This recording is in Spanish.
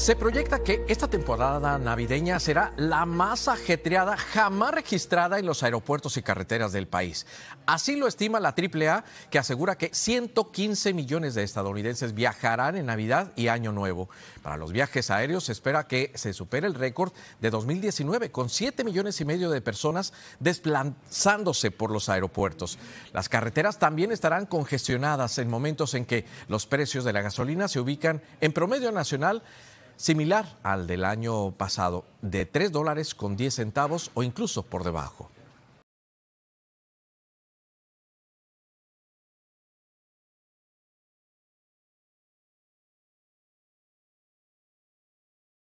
Se proyecta que esta temporada navideña será la más ajetreada jamás registrada en los aeropuertos y carreteras del país. Así lo estima la AAA, que asegura que 115 millones de estadounidenses viajarán en Navidad y Año Nuevo. Para los viajes aéreos se espera que se supere el récord de 2019, con 7 millones y medio de personas desplazándose por los aeropuertos. Las carreteras también estarán congestionadas en momentos en que los precios de la gasolina se ubican en promedio nacional similar al del año pasado, de 3 dólares con 10 centavos o incluso por debajo.